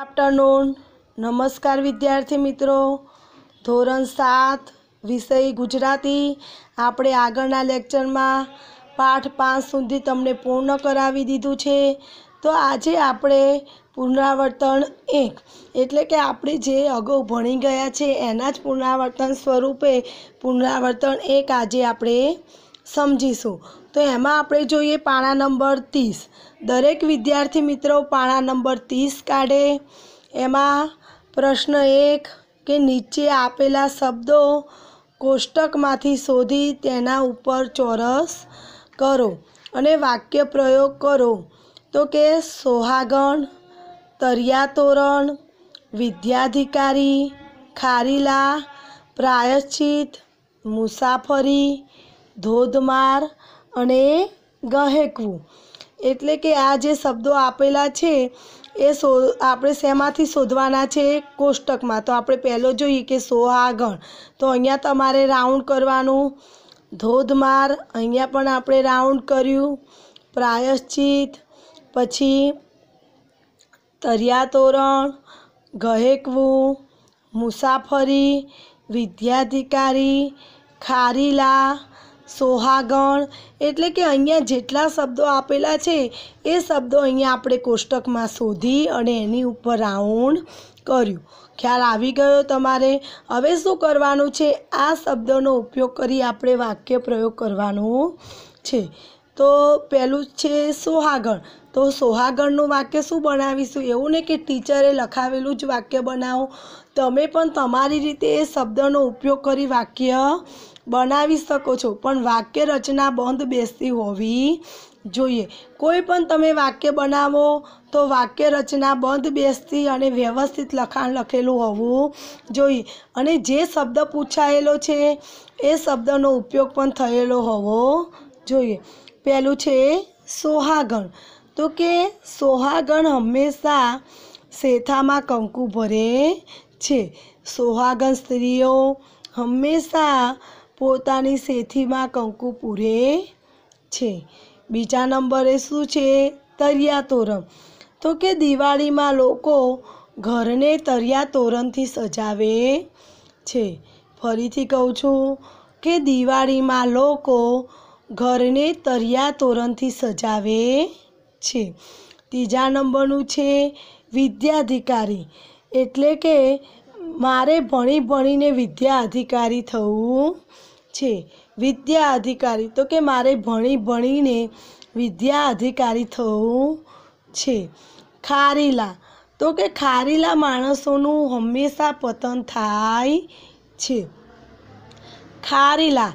afternoon નમસ્કાર વિદ્યાર્થી મિત્રો ધોરણ સાત વિષય ગુજરાતી આપણે આગળના લેક્ચરમાં પાઠ પાંચ સુધી તમને પૂર્ણ કરાવી દીધું છે તો આજે આપણે પુનરાવર્તન એક એટલે કે આપણે જે અગાઉ ભણી ગયા છે એના જ પુનરાવર્તન સ્વરૂપે પુનરાવર્તન એક આજે આપણે સમજીશું તો એમાં આપણે જોઈએ પાણા નંબર ત્રીસ દરેક વિદ્યાર્થી મિત્રો પાણા નંબર ત્રીસ કાઢે એમાં પ્રશ્ન એક કે નીચે આપેલા શબ્દો કોષ્ટકમાંથી શોધી તેના ઉપર ચોરસ કરો અને વાક્ય પ્રયોગ કરો તો કે સોહાગણ તરિયાતોરણ વિદ્યાધિકારી ખારીલા પ્રાયશ્ચિત મુસાફરી ધોધમાર અને ગહેકવું એટલે કે આ જે શબ્દો આપેલા છે એ શો આપણે શેમાંથી શોધવાના છે કોષ્ટકમાં તો આપણે પહેલો જોઈએ કે સોહાગણ તો અહીંયા તમારે રાઉન્ડ કરવાનું ધોધમાર અહીંયા પણ આપણે રાઉન્ડ કર્યું પ્રાયશ્ચિત પછી તરિયાતોરણ ગહેકવું મુસાફરી વિદ્યાધિકારી ખારીલા સોહાગણ એટલે કે અહીંયા જેટલા શબ્દો આપેલા છે એ શબ્દો અહીંયા આપણે કોષ્ટકમાં શોધી અને એની ઉપર રાઉન્ડ કર્યું ખ્યાલ આવી ગયો તમારે હવે શું કરવાનું છે આ શબ્દોનો ઉપયોગ કરી આપણે વાક્ય પ્રયોગ કરવાનો છે તો પહેલું છે સોહાગણ તો સોહાગણનું વાક્ય શું બનાવીશું એવું ને કે ટીચરે લખાવેલું જ વાક્ય બનાવો તમે પણ તમારી રીતે એ શબ્દનો ઉપયોગ કરી વાક્ય બનાવી શકો છો પણ વાક્ય રચના બંધ બેસતી હોવી જોઈએ કોઈ પણ તમે વાક્ય બનાવો તો વાક્ય રચના બંધ બેસતી અને વ્યવસ્થિત લખાણ લખેલું હોવું જોઈએ અને જે શબ્દ પૂછાયેલો છે એ શબ્દનો ઉપયોગ પણ થયેલો હોવો જોઈએ પહેલું છે સોહાગણ તો કે સોહાગણ હંમેશા શેથામાં કંકુ ભરે છે સોહાગણ સ્ત્રીઓ હંમેશા પોતાની સેથીમાં કંકુ પૂરે છે બીજા નંબરે શું છે તરિયા તોરણ તો કે દિવાળીમાં લોકો ઘરને તરિયા તોરણથી સજાવે છે ફરીથી કહું છું કે દિવાળીમાં લોકો ઘરને તરિયા તોરણથી સજાવે છે ત્રીજા નંબરનું છે વિદ્યાધિકારી એટલે કે મારે ભણી ભણીને વિદ્યા અધિકારી થવું છે વિદ્યા અધિકારી તો કે મારે ભણી ભણીને વિદ્યા અધિકારી થવું છે ખારીલા તો કે ખારીલા માણસોનું હંમેશા પતન થાય છે ખારીલા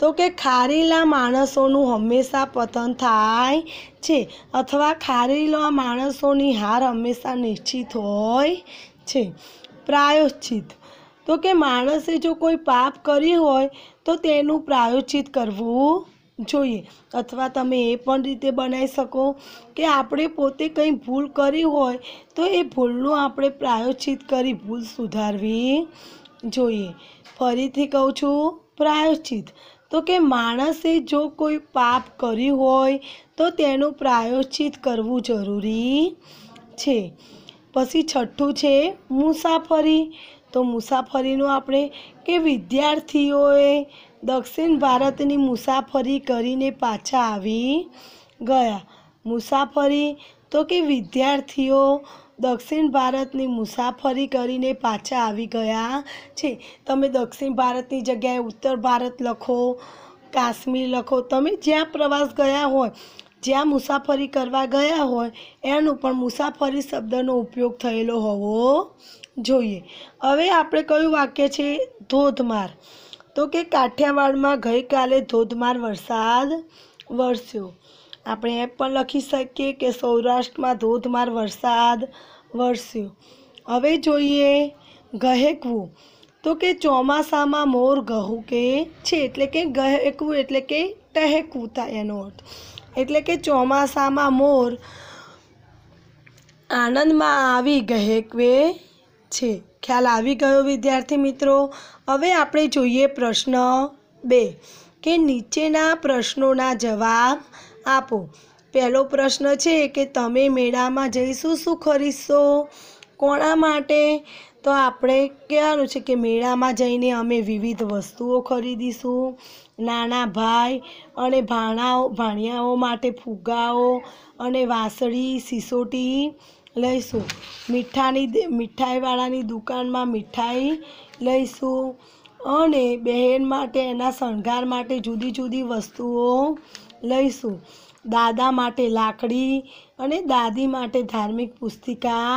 તો કે ખારીલા માણસોનું હંમેશા પતન થાય છે અથવા ખારીલા માણસોની હાર હંમેશા નિશ્ચિત હોય છે પ્રાયોશ્ચિત તો કે માણસે જો કોઈ પાપ કર્યું હોય તો તેનું પ્રાયોજિત કરવું જોઈએ અથવા તમે એ પણ રીતે બનાવી શકો કે આપણે પોતે કંઈ ભૂલ કરી હોય તો એ ભૂલનું આપણે પ્રાયોજિત કરી ભૂલ સુધારવી જોઈએ ફરીથી કહું છું પ્રાયોજિત તો કે માણસે જો કોઈ પાપ કર્યું હોય તો તેનું પ્રાયોજિત કરવું જરૂરી છે પછી છઠ્ઠું છે મુસાફરી તો મુસાફરીનું આપણે કે વિદ્યાર્થીઓએ દક્ષિણ ભારતની મુસાફરી કરીને પાછા આવી ગયા મુસાફરી તો કે વિદ્યાર્થીઓ દક્ષિણ ભારતની મુસાફરી કરીને પાછા આવી ગયા છે તમે દક્ષિણ ભારતની જગ્યાએ ઉત્તર ભારત લખો કાશ્મીર લખો તમે જ્યાં પ્રવાસ ગયા હોય જ્યાં મુસાફરી કરવા ગયા હોય એનું પણ મુસાફરી શબ્દનો ઉપયોગ થયેલો હોવો જોઈએ હવે આપણે કયું વાક્ય છે ધોધમાર તો કે કાઠિયાવાડમાં ગઈકાલે ધોધમાર વરસાદ વરસ્યો આપણે એમ પણ લખી શકીએ કે સૌરાષ્ટ્રમાં ધોધમાર વરસાદ વરસ્યો હવે જોઈએ ગહેકવું તો કે ચોમાસામાં મોર ગહું કે છે એટલે કે ગહેકવું એટલે કે ટહેકવું થાય એનો અર્થ એટલે કે ચોમાસામાં મોર આનંદમાં આવી ગહેકવે છે ખ્યાલ આવી ગયો વિદ્યાર્થી મિત્રો હવે આપણે જોઈએ પ્રશ્ન બે કે નીચેના પ્રશ્નોના જવાબ આપો પહેલો પ્રશ્ન છે કે તમે મેળામાં જઈશું શું ખરીદશો કોણા માટે તો આપણે કહેવાનું છે કે મેળામાં જઈને અમે વિવિધ વસ્તુઓ ખરીદીશું નાના ભાઈ અને ભાણાઓ ભાણિયાઓ માટે ફુગાઓ અને વાંસળી સિસોટી લઈશું મીઠાની મીઠાઈવાળાની દુકાનમાં મીઠાઈ લઈશું અને બહેન માટે એના શણગાર માટે જુદી જુદી વસ્તુઓ લઈશું દાદા માટે લાકડી અને દાદી માટે ધાર્મિક પુસ્તિકા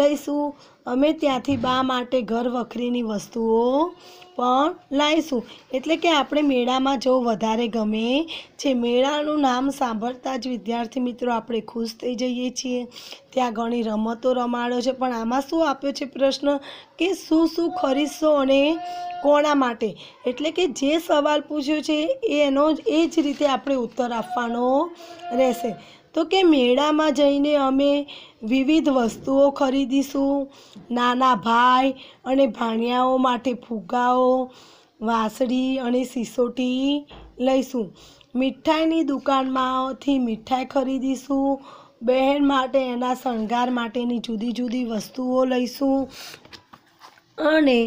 લઈશું અમે ત્યાંથી બા માટે ઘર વખરીની વસ્તુઓ પણ લાવીશું એટલે કે આપણે મેળામાં જવું વધારે ગમે છે મેળાનું નામ સાંભળતા જ વિદ્યાર્થી મિત્રો આપણે ખુશ થઈ જઈએ છીએ ત્યાં ઘણી રમતો રમાડો છે પણ આમાં શું આપ્યો છે પ્રશ્ન કે શું શું ખરીદશો અને કોણા માટે એટલે કે જે સવાલ પૂછ્યો છે એનો એ જ રીતે આપણે ઉત્તર આપવાનો રહેશે તો કે મેળામાં જઈને અમે વિવિધ વસ્તુઓ ખરીદીશું નાના ભાઈ અને ભાણિયાઓ માટે ફુગ્ગાઓ વાંસળી અને સિસોટી લઈશું મીઠાઈની દુકાનમાંથી મીઠાઈ ખરીદીશું બહેન માટે એના શણગાર માટેની જુદી જુદી વસ્તુઓ લઈશું અને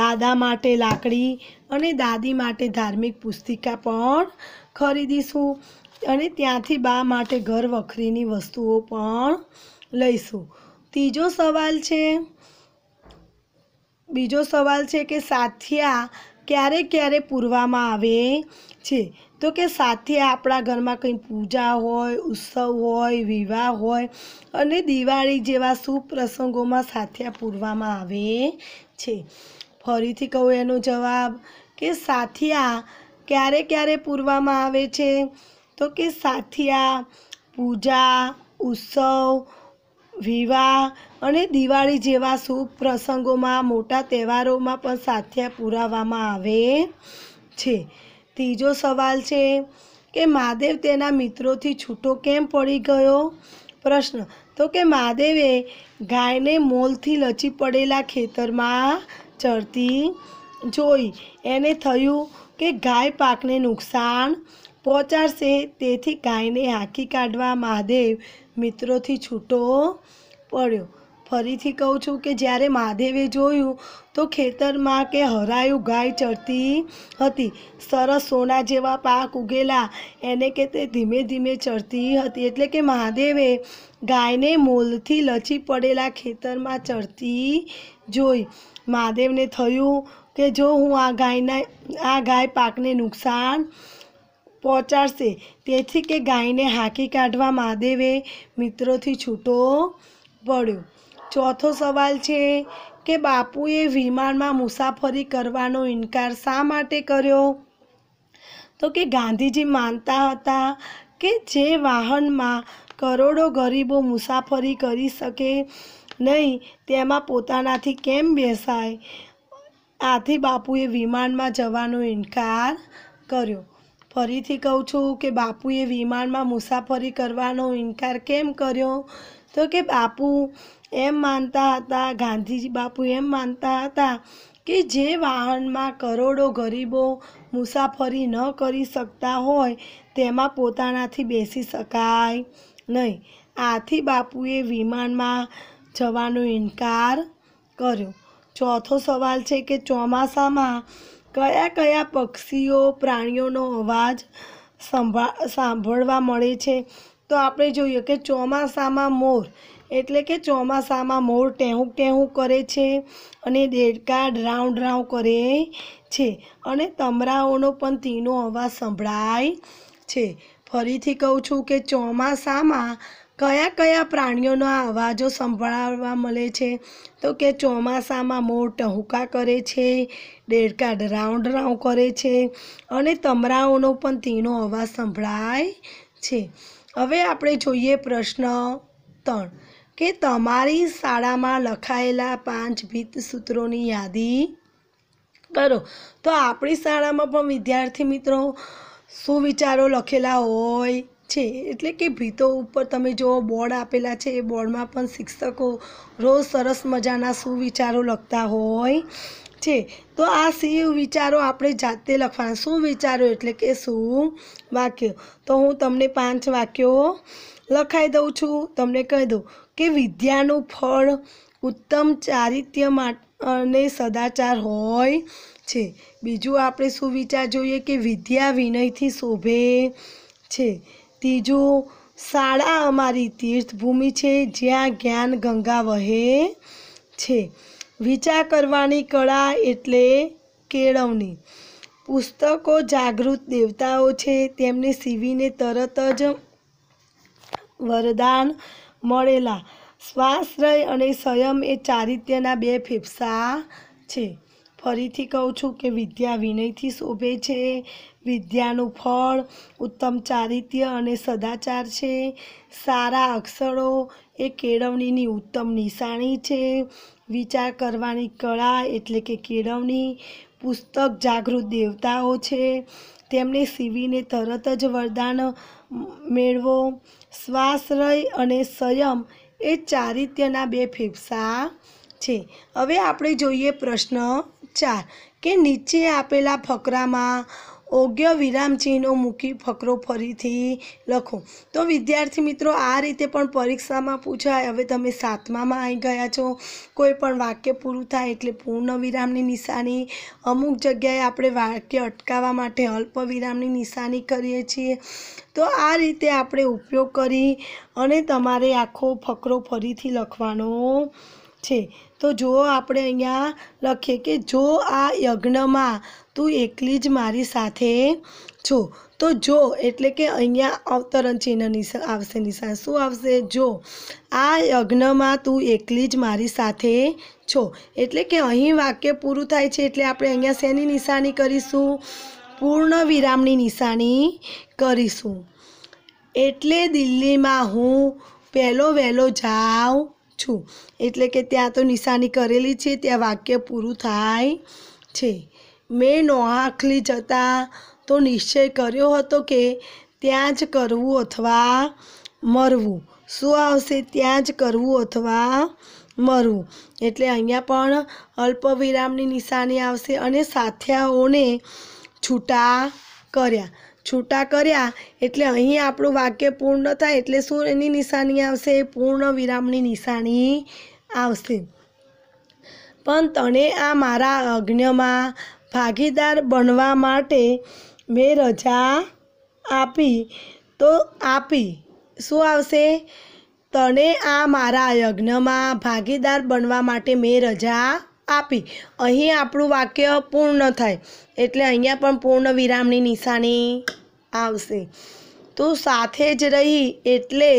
દાદા માટે લાકડી અને દાદી માટે ધાર્મિક પુસ્તિકા પણ ખરીદીશું અને ત્યાંથી બા માટે ઘર વખરીની વસ્તુઓ પણ લઈશું ત્રીજો સવાલ છે બીજો સવાલ છે કે સાથિયા ક્યારે ક્યારે પૂરવામાં આવે છે તો કે સાથિયા આપણા ઘરમાં કંઈ પૂજા હોય ઉત્સવ હોય વિવાહ હોય અને દિવાળી જેવા શુભ પ્રસંગોમાં સાથિયા પૂરવામાં આવે છે ફરીથી કહું એનો જવાબ કે સાથિયા ક્યારે ક્યારે પૂરવામાં આવે છે તો કે સાથિયા પૂજા ઉત્સવ વિવાહ અને દિવાળી જેવા શુભ પ્રસંગોમાં મોટા તહેવારોમાં પણ સાથિયા પુરાવવામાં આવે છે ત્રીજો સવાલ છે કે મહાદેવ તેના મિત્રોથી છૂટો કેમ પડી ગયો પ્રશ્ન તો કે મહાદેવે ગાયને મોલથી લચી પડેલા ખેતરમાં ચરતી જોઈ એને થયું કે ગાય પાકને નુકસાન પહોંચાડશે તેથી ગાયને હાંકી કાઢવા મહાદેવ મિત્રોથી છૂટો પડ્યો ફરીથી કહું છું કે જ્યારે મહાદેવે જોયું તો ખેતરમાં કે હરાયું ગાય ચડતી હતી સરસ સોના જેવા પાક ઉગેલા એને કે તે ધીમે ધીમે ચડતી હતી એટલે કે મહાદેવે ગાયને મોલથી લચી પડેલા ખેતરમાં ચડતી જોઈ મહાદેવને થયું કે જો હું આ ગાયના આ ગાય પાકને નુકસાન પહોંચાડશે તેથી કે ગાયને હાંકી કાઢવા મહાદેવે મિત્રોથી છૂટો પડ્યો ચોથો સવાલ છે કે બાપુએ વિમાનમાં મુસાફરી કરવાનો ઇનકાર શા માટે કર્યો તો કે ગાંધીજી માનતા હતા કે જે વાહનમાં કરોડો ગરીબો મુસાફરી કરી શકે નહીં તેમાં પોતાનાથી કેમ બેસાય આથી બાપુએ વિમાનમાં જવાનો ઇનકાર કર્યો ફરીથી કહું છું કે બાપુએ વિમાનમાં મુસાફરી કરવાનો ઇનકાર કેમ કર્યો તો કે બાપુ એમ માનતા હતા ગાંધીજી બાપુ એમ માનતા હતા કે જે વાહનમાં કરોડો ગરીબો મુસાફરી ન કરી શકતા હોય તેમાં પોતાનાથી બેસી શકાય નહીં આથી બાપુએ વિમાનમાં જવાનો ઇનકાર કર્યો ચોથો સવાલ છે કે ચોમાસામાં કયા કયા પક્ષીઓ પ્રાણીઓનો અવાજ સંભાળ સાંભળવા મળે છે તો આપણે જોઈએ કે ચોમાસામાં મોર એટલે કે ચોમાસામાં મોર ટેહું ટેહું કરે છે અને દેડકા ડ્રાઉં ડ્રાઉં કરે છે અને તમરાઓનો પણ તીનો અવાજ સંભળાય છે ફરીથી કહું છું કે ચોમાસામાં કયા કયા પ્રાણીઓના અવાજો સંભળાવવા મળે છે તો કે ચોમાસામાં મોર ટહુકા કરે છે દેડકા રાઉન્ડ રાઉન્ડ કરે છે અને તમરાઓનો પણ તેનો અવાજ સંભળાય છે હવે આપણે જોઈએ પ્રશ્ન ત્રણ કે તમારી શાળામાં લખાયેલા પાંચ ભીત સૂત્રોની યાદી કરો તો આપણી શાળામાં પણ વિદ્યાર્થી મિત્રો શું વિચારો લખેલા હોય છે એટલે કે ભીતો ઉપર તમે જો બોર્ડ આપેલા છે એ બોર્ડમાં પણ શિક્ષકો રોજ સરસ મજાના સુવિચારો લખતા હોય છે તો આ સી વિચારો આપણે જાતે લખવાના શું વિચારો એટલે કે શું વાક્યો તો હું તમને પાંચ વાક્યો લખાઈ દઉં છું તમને કહી દઉં કે વિદ્યાનું ફળ ઉત્તમ ચારિત્ય અને સદાચાર હોય છે બીજું આપણે શું વિચાર જોઈએ કે વિદ્યા વિનયથી શોભે છે ત્રીજું શાળા અમારી તીર્થભૂમિ છે જ્યાં જ્ઞાન ગંગા વહે છે વિચાર કરવાની કળા એટલે કેળવણી પુસ્તકો જાગૃત દેવતાઓ છે તેમને સીવીને તરત જ વરદાન મળેલા સ્વાશ્રય અને સંયમ એ ચારિત્યના બે ફેફસા છે ફરીથી કહું છું કે વિદ્યા વિનયથી શોભે છે વિદ્યાનું ફળ ઉત્તમ ચારિત્ય અને સદાચાર છે સારા અક્ષરો એ કેળવણીની ઉત્તમ નિશાણી છે વિચાર કરવાની કળા એટલે કે કેળવણી પુસ્તક જાગૃત દેવતાઓ છે તેમને સીવીને તરત જ વરદાન મેળવો શ્વાસરય અને સંયમ એ ચારિત્યના બે ફેફસા છે હવે આપણે જોઈએ પ્રશ્ન ચાર કે નીચે આપેલા ફકરામાં ઓગ્ય વિરામચિહ્નો મૂકી ફકરો ફરીથી લખો તો વિદ્યાર્થી મિત્રો આ રીતે પણ પરીક્ષામાં પૂછાય હવે તમે સાતમામાં આવી ગયા છો કોઈ પણ વાક્ય પૂરું થાય એટલે પૂર્ણ વિરામની નિશાની અમુક જગ્યાએ આપણે વાક્ય અટકાવવા માટે અલ્પ વિરામની નિશાની કરીએ છીએ તો આ રીતે આપણે ઉપયોગ કરી અને તમારે આખો ફકરો ફરીથી લખવાનો છે તો જો આપણે અહીંયા લખીએ કે જો આ યજ્ઞમાં તું એકલી જ મારી સાથે છો તો જો એટલે કે અહીંયા અવતરણ ચિહ્ન આવશે નિશાન શું આવશે જો આ યજ્ઞમાં તું એકલી જ મારી સાથે છો એટલે કે અહીં વાક્ય પૂરું થાય છે એટલે આપણે અહીંયા શેની નિશાની કરીશું પૂર્ણ વિરામની નિશાની કરીશું એટલે દિલ્હીમાં હું પહેલો વહેલો જાઉં છું એટલે કે ત્યાં તો નિશાની કરેલી છે ત્યાં વાક્ય પૂરું થાય છે મેં નોહાખલી જતાં તો નિશ્ચય કર્યો હતો કે ત્યાં જ કરવું અથવા મરવું શું આવશે ત્યાં જ કરવું અથવા મરવું એટલે અહીંયા પણ અલ્પવિરામની નિશાની આવશે અને સાથિયાઓને છૂટા કર્યા છૂટા કર્યા એટલે અહીં આપણું વાક્ય પૂર્ણ થાય એટલે શું એની નિશાની આવશે પૂર્ણ વિરામની નિશાની આવશે પણ તને આ મારા અજ્ઞમાં ભાગીદાર બનવા માટે મેં રજા આપી તો આપી શું આવશે તને આ મારા યજ્ઞમાં ભાગીદાર બનવા માટે મેં રજા આપી અહીં આપણું વાક્ય પૂર્ણ થાય એટલે અહીંયા પણ પૂર્ણ વિરામની નિશાની આવશે તો સાથે જ રહી એટલે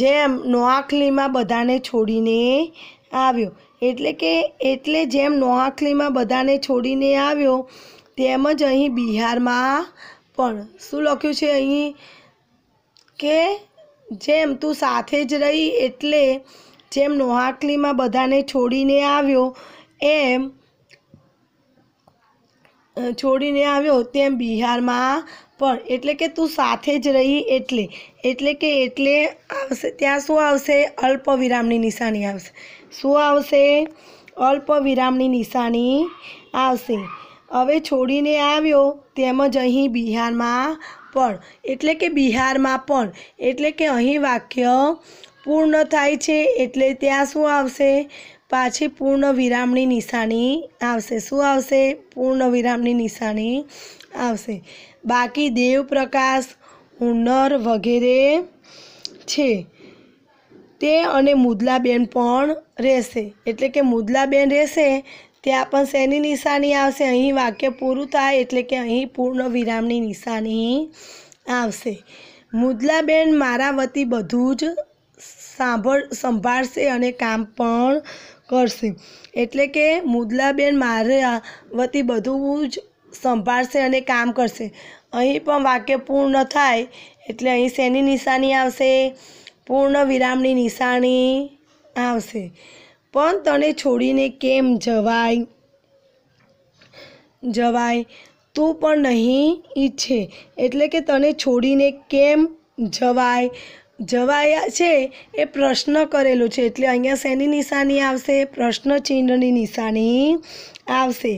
જેમ નોઆખલીમાં બધાને છોડીને આવ્યો એટલે કે એટલે જેમ નોઆખલીમાં બધાને છોડીને આવ્યો તેમજ અહીં બિહારમાં પણ શું લખ્યું છે અહીં કે જેમ તું સાથે જ રહી એટલે જેમ નોહાકલીમાં બધાને છોડીને આવ્યો એમ છોડીને આવ્યો તેમ બિહારમાં પણ એટલે કે તું સાથે જ રહી એટલે એટલે કે એટલે આવશે ત્યાં શું આવશે અલ્પ વિરામની નિશાની આવશે શું આવશે અલ્પ વિરામની નિશાની આવશે હવે છોડીને આવ્યો તેમજ અહીં બિહારમાં પણ એટલે કે બિહારમાં પણ એટલે કે અહીં વાક્ય પૂર્ણ થાય છે એટલે ત્યાં શું આવશે પાછી પૂર્ણ વિરામની નિશાની આવશે શું આવશે પૂર્ણ વિરામની નિશાની આવશે બાકી દેવપ્રકાશ હુનર વગેરે છે તે અને મુદલાબેન પણ રહેશે એટલે કે મુદલાબેન રહેશે ત્યાં પણ શેની નિશાની આવશે અહીં વાક્ય પૂરું થાય એટલે કે અહીં પૂર્ણ વિરામની નિશાની આવશે મુદલાબેન મારા વતી બધું જ સાંભળ સંભાળશે અને કામ પણ કરશે એટલે કે મુદલાબેન મારા વતી બધું જ સંભાળશે અને કામ કરશે અહીં પણ વાક્ય પૂર્ણ થાય એટલે અહીં શેની નિશાની આવશે પૂર્ણ વિરામની નિશાની આવશે પણ તને છોડીને કેમ જવાય જવાય તું પણ નહીં ઈચ્છે એટલે કે તને છોડીને કેમ જવાય જવાયા છે એ પ્રશ્ન કરેલો છે એટલે અહીંયા શેની નિશાની આવશે પ્રશ્ન ચિહ્નની નિશાની આવશે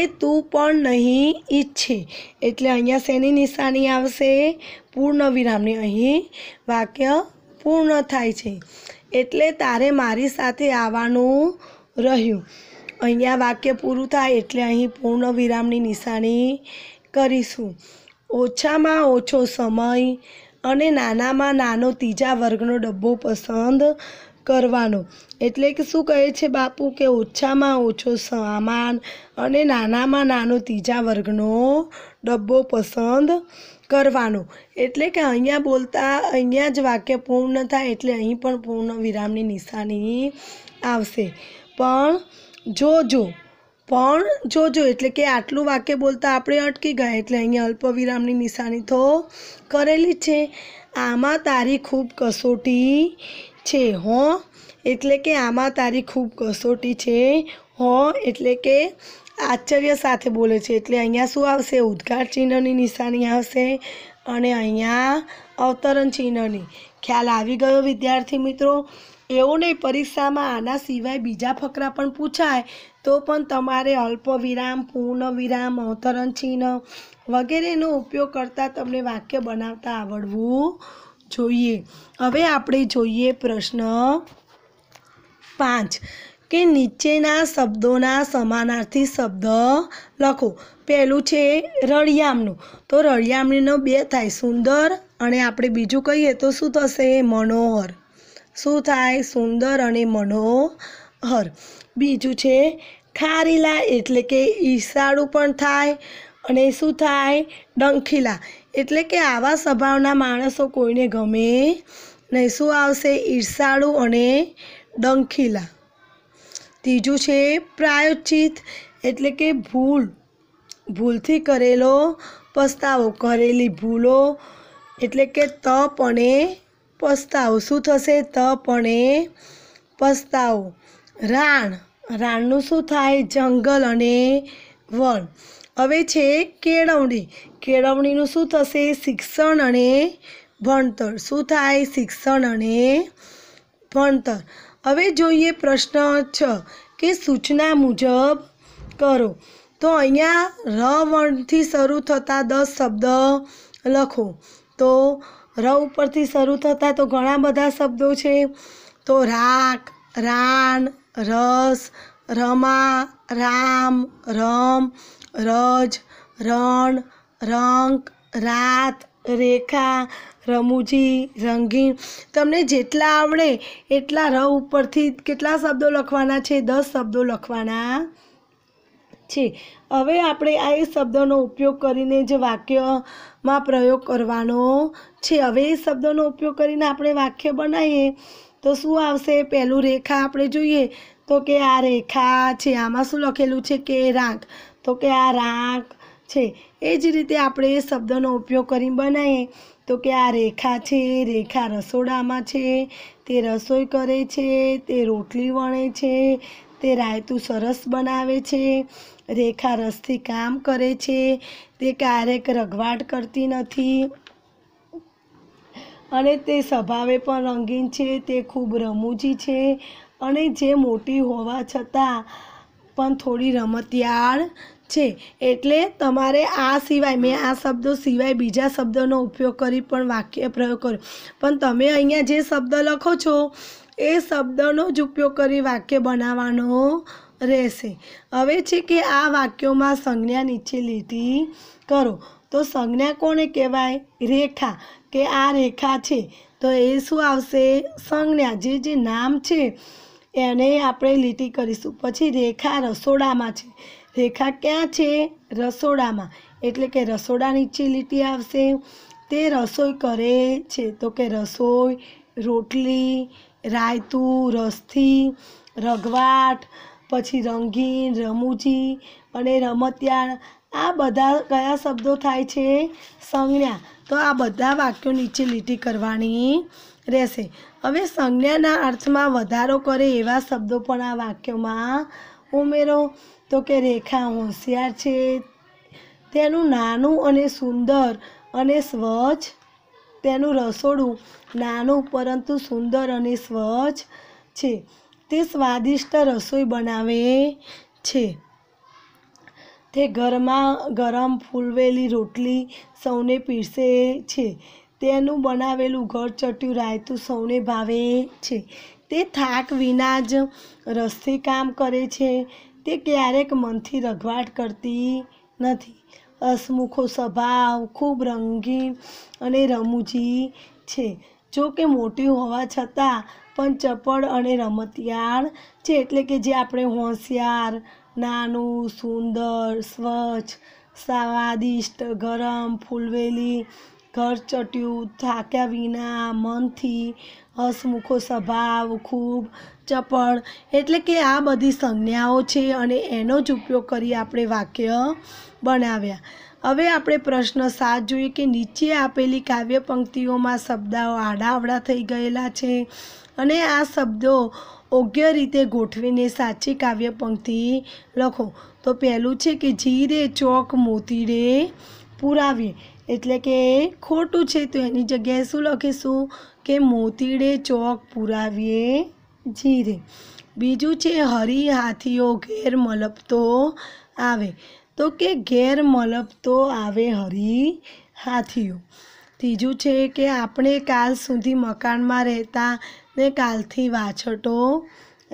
એ તું પણ નહીં ઈચ્છે એટલે અહીંયા શેની નિશાની આવશે પૂર્ણ વિરામની અહીં વાક્ય પૂર્ણ થાય છે એટલે તારે મારી સાથે આવવાનું રહ્યું અહીંયા વાક્ય પૂરું થાય એટલે અહીં પૂર્ણ વિરામની નિશાની કરીશું ઓછામાં ઓછો સમય અને નાનામાં નાનો ત્રીજા વર્ગનો ડબ્બો પસંદ કરવાનો એટલે કે શું કહે છે બાપુ કે ઓછામાં ઓછો સામાન અને નાનામાં નાનો ત્રીજા વર્ગનો ડબ્બો પસંદ કરવાનો એટલે કે અહીંયા બોલતા અહીંયા જ વાક્ય પૂર્ણ થાય એટલે અહીં પણ પૂર્ણ વિરામની નિશાની આવશે પણ જોજો પણ જોજો એટલે કે આટલું વાક્ય બોલતા આપણે અટકી ગયા એટલે અહીંયા અલ્પવિરામની નિશાની તો કરેલી છે આમાં તારી ખૂબ કસોટી છે હો એટલે કે આમાં તારી ખૂબ કસોટી છે હો એટલે કે આશ્ચર્ય સાથે બોલે છે એટલે અહીંયા શું આવશે ઉદ્ગાર ચિહ્નની નિશાની આવશે અને અહીંયા અવતરણ ચિહ્નની ખ્યાલ આવી ગયો વિદ્યાર્થી મિત્રો એવું નહીં પરીક્ષામાં આના સિવાય બીજા ફકરા પણ પૂછાય તો પણ તમારે અલ્પવિરામ પૂર્ણ વિરામ અવતરણ ચિહ્ન વગેરેનો ઉપયોગ કરતાં તમને વાક્ય બનાવતા આવડવું જોઈએ હવે આપણે જોઈએ પ્રશ્ન પાંચ કે નીચેના શબ્દોના સમાનાર્થી શબ્દ લખો પહેલું છે રળિયામનું તો રળિયામણીનો બે થાય સુંદર અને આપણે બીજું કહીએ તો શું થશે મનોહર શું થાય સુંદર અને મનોહર બીજું છે ખારીલા એટલે કે ઈશાળું પણ થાય અને શું થાય ડંખીલા એટલે કે આવા સ્વભાવના માણસો કોઈને ગમે નહીં શું આવશે ઈર્ષાળુ અને ડંખીલા ત્રીજું છે પ્રાયોચિત એટલે કે ભૂલ ભૂલથી કરેલો પસ્તાવો કરેલી ભૂલો એટલે કે તપ અને પસ્તાવ શું થશે ત પણ એ પસ્તાવ રાણ રાણનું શું થાય જંગલ અને વન હવે છે કેળવણી કેળવણીનું શું થશે શિક્ષણ અને ભણતર શું થાય શિક્ષણ અને ભણતર હવે જોઈએ પ્રશ્ન છ કે સૂચના મુજબ કરો તો અહીંયા ર વર્ણથી શરૂ થતા દસ શબ્દ લખો તો ર ઉપરથી શરૂ થતા તો ઘણા બધા શબ્દો છે તો રાક રાણ રસ રમા રામ રમ રજ રણ રંક રાત રેખા રમૂજી રંગીન તમને જેટલા આવડે એટલા ર ઉપરથી કેટલા શબ્દો લખવાના છે દસ શબ્દો લખવાના છે હવે આપણે આ એ શબ્દનો ઉપયોગ કરીને જે વાક્યમાં પ્રયોગ કરવાનો છે હવે એ શબ્દનો ઉપયોગ કરીને આપણે વાક્ય બનાવીએ તો શું આવશે પહેલું રેખા આપણે જોઈએ તો કે આ રેખા છે આમાં શું લખેલું છે કે રાંક તો કે આ રાંક છે એ જ રીતે આપણે એ શબ્દનો ઉપયોગ કરીને બનાવીએ તો કે આ રેખા છે રેખા રસોડામાં છે તે રસોઈ કરે છે તે રોટલી વણે છે તે રાયતું સરસ બનાવે છે રેખા રસથી કામ કરે છે તે ક્યારેક રઘવાટ કરતી નથી અને તે સ્વભાવે પણ રંગીન છે તે ખૂબ રમૂજી છે અને જે મોટી હોવા છતાં પણ થોડી રમતિયાળ છે એટલે તમારે આ સિવાય મેં આ શબ્દો સિવાય બીજા શબ્દોનો ઉપયોગ કરી પણ વાક્ય પ્રયોગ કર્યો પણ તમે અહીંયા જે શબ્દ લખો છો એ શબ્દનો જ ઉપયોગ કરી વાક્ય બનાવવાનો રહેશે હવે છે કે આ વાક્યોમાં સંજ્ઞા નીચે લીટી કરો તો સંજ્ઞા કોને કહેવાય રેખા કે આ રેખા છે તો એ શું આવશે સંજ્ઞા જે જે નામ છે એને આપણે લીટી કરીશું પછી રેખા રસોડામાં છે રેખા ક્યાં છે રસોડામાં એટલે કે રસોડા નીચે લીટી આવશે તે રસોઈ કરે છે તો કે રસોઈ રોટલી રાયતું રસથી રગવાટ પછી રંગીન રમૂજી અને રમતિયાળ આ બધા કયા શબ્દો થાય છે સંજ્ઞા તો આ બધા વાક્યો નીચે લીટી કરવાની રહેશે હવે સંજ્ઞાના અર્થમાં વધારો કરે એવા શબ્દો પણ આ વાક્યોમાં ઉમેરો તો કે રેખા હોશિયાર છે તેનું નાનું અને સુંદર અને સ્વચ્છ તેનું રસોડું નાનું પરંતુ સુંદર અને સ્વચ્છ છે તે સ્વાદિષ્ટ રસોઈ બનાવે છે તે ઘરમાં ગરમ ફૂલવેલી રોટલી સૌને પીરસે છે તેનું બનાવેલું ઘરચટ્યું રાયતું સૌને ભાવે છે તે થાક વિના જ રસથી કામ કરે છે તે ક્યારેક મનથી રઘવાટ કરતી નથી અસમુખો સ્વભાવ ખૂબ રંગીન અને રમૂજી છે જો કે મોટી હોવા છતાં પણ ચપળ અને રમતિયાળ છે એટલે કે જે આપણે હોંશિયાર નાનું સુંદર સ્વચ્છ સ્વાદિષ્ટ ગરમ ફૂલવેલી ઘરચટ્યું થાક્યા વિના મનથી હસમુખો સ્વભાવ ખૂબ ચપળ એટલે કે આ બધી સંજ્ઞાઓ છે અને એનો જ ઉપયોગ કરી આપણે વાક્ય બનાવ્યા હવે આપણે પ્રશ્ન સાત જોઈએ કે નીચે આપેલી કાવ્ય પંક્તિઓમાં શબ્દાઓ આડાવડા થઈ ગયેલા છે અને આ શબ્દો યોગ્ય રીતે ગોઠવીને સાચી કાવ્ય પંક્તિ લખો તો પહેલું છે કે જીરે ચોક મોતીરે પુરાવીએ એટલે કે ખોટું છે તો એની જગ્યાએ શું લખીશું કે મોતીડે ચોક પુરાવીએ જીરે બીજું છે હરી હાથીઓ ઘેર મલપતો આવે તો કે ઘેર મલપતો આવે હરી હાથીઓ ત્રીજું છે કે આપણે કાલ સુધી મકાનમાં રહેતા ને કાલથી વાછટો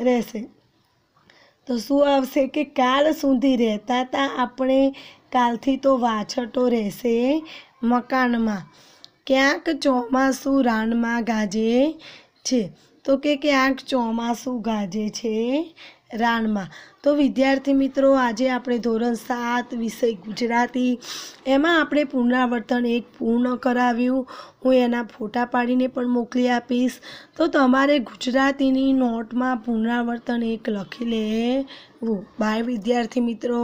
રહેશે તો શું આવશે કે કાલ સુધી રહેતા હતા આપણે કાલથી તો વાછટો રહેશે મકાનમાં ક્યાંક ચોમાસું રાનમાં ગાજે છે તો કે ક્યાંક ચોમાસું ગાજે છે રાનમાં તો વિદ્યાર્થી મિત્રો આજે આપણે ધોરણ સાત વિષય ગુજરાતી એમાં આપણે પુનરાવર્તન એક પૂર્ણ કરાવ્યું હું એના ફોટા પાડીને પણ મોકલી આપીશ તો તમારે ગુજરાતીની નોટમાં પુનરાવર્તન એક લખી લેવું બાય વિદ્યાર્થી મિત્રો